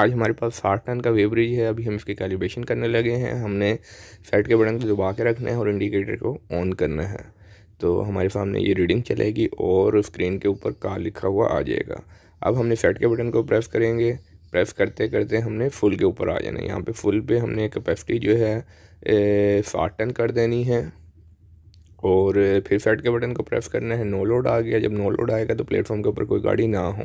आज हमारे पास साठ टन का वेवरेज है अभी हम इसके कैलिब्रेशन करने लगे हैं हमने सेट के बटन को दबा के रखना है और इंडिकेटर को ऑन करना है तो हमारे सामने ये रीडिंग चलेगी और स्क्रीन के ऊपर का लिखा हुआ आ जाएगा अब हमने सेट के बटन को प्रेस करेंगे प्रेस करते करते हमने फुल के ऊपर आ जाना है यहाँ पर फुल पे हमने कैपेसिटी जो है साठ टन कर देनी है और फिर सेट के बटन को प्रेस करना है नो लोड आ गया जब नो लोड आएगा तो प्लेटफॉर्म के ऊपर कोई गाड़ी ना हो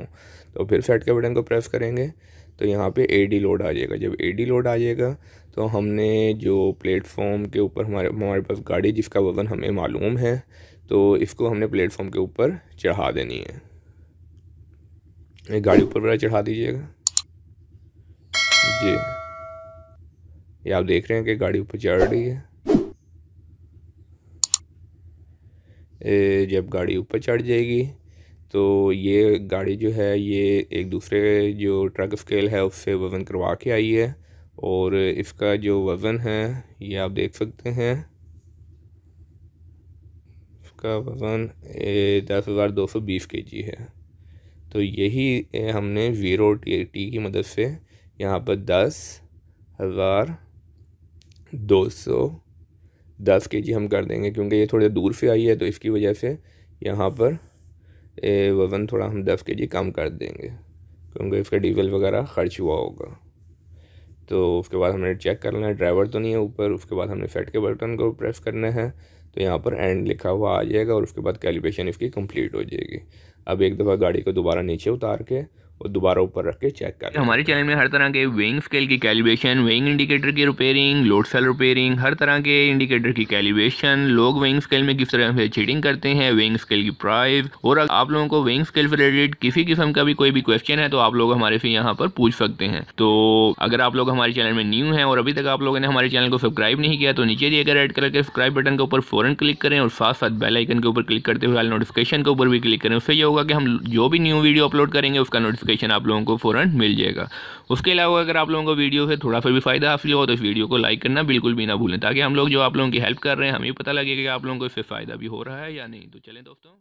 तो फिर सेट के बटन को प्रेस करेंगे तो यहाँ पे एडी लोड आ जाएगा जब एडी लोड आ जाएगा तो हमने जो प्लेटफॉर्म के ऊपर हमारे हमारे पास गाड़ी जिसका वज़न हमें मालूम है तो इसको हमने प्लेटफॉर्म के ऊपर चढ़ा देनी है गाड़ी ऊपर वाला चढ़ा दीजिएगा जी ये आप देख रहे हैं कि गाड़ी ऊपर चढ़ रही है जब गाड़ी ऊपर चढ़ जाएगी तो ये गाड़ी जो है ये एक दूसरे जो ट्रक स्केल है उससे वज़न करवा के आई है और इसका जो वज़न है ये आप देख सकते हैं इसका वज़न दस हज़ार दो सौ बीस के जी है तो यही हमने ज़ीरो टी, टी की मदद से यहाँ पर दस हज़ार दो सौ दस के जी हम कर देंगे क्योंकि ये थोड़े दूर से आई है तो इसकी वजह से यहाँ पर वज़न थोड़ा हम दस के जी कम कर देंगे क्योंकि इसका डीजल वगैरह खर्च हुआ होगा तो उसके बाद हमने चेक करना है ड्राइवर तो नहीं है ऊपर उसके बाद हमने सेट के बटन को प्रेस करना है तो यहाँ पर एंड लिखा हुआ आ जाएगा और उसके बाद कैलिब्रेशन इसकी कंप्लीट हो जाएगी अब एक दफ़ा गाड़ी को दोबारा नीचे उतार के और दोबारा ऊपर रख के चेक कर हमारे चैनल में हर तरह के वेइंग स्केल की कैलिब्रेशन वेइंग इंडिकेटर की रिपेयरिंग लोड सेल रिपेयरिंग हर तरह के इंडिकेटर की कैलिब्रेशन लोग वेइंग स्केल में किस तरह से चीटिंग करते हैं वेइंग स्केल की प्राइस और अगर आप लोगों को वेइंग स्केल से रिलेटेड किसी किस्म का भी कोई भी क्वेश्चन है तो आप लोग हमारे से यहाँ पर पूछ सकते हैं तो अगर आप लोग हमारे चैनल में न्यू है और अभी तक आप लोगों ने हमारे चैनल को सब्सक्राइब नहीं किया तो नीचे दिए गए रेड कलर के सब्सक्राइब बटन के ऊपर फॉरन क्लिक करें और साथ साथ बेल आइकन के ऊपर क्लिक करते हुए नोटिफिकेशन के ऊपर भी क्लिक करें उससे ये होगा कि हम जो भी न्यू वीडियो अपलोड करेंगे उसका नोटिफिकेशन नोटिफिकेशन आप लोगों को फ़ौरन मिल जाएगा उसके अलावा अगर आप लोगों को वीडियो से थोड़ा सा भी फ़ायदा हासिल हो तो इस वीडियो को लाइक करना बिल्कुल भी ना भूलें ताकि हम लोग जो आप लोगों की हेल्प कर रहे हैं हमें पता लगेगा कि आप लोगों को इससे फ़ायदा भी हो रहा है या नहीं तो चलें दोस्तों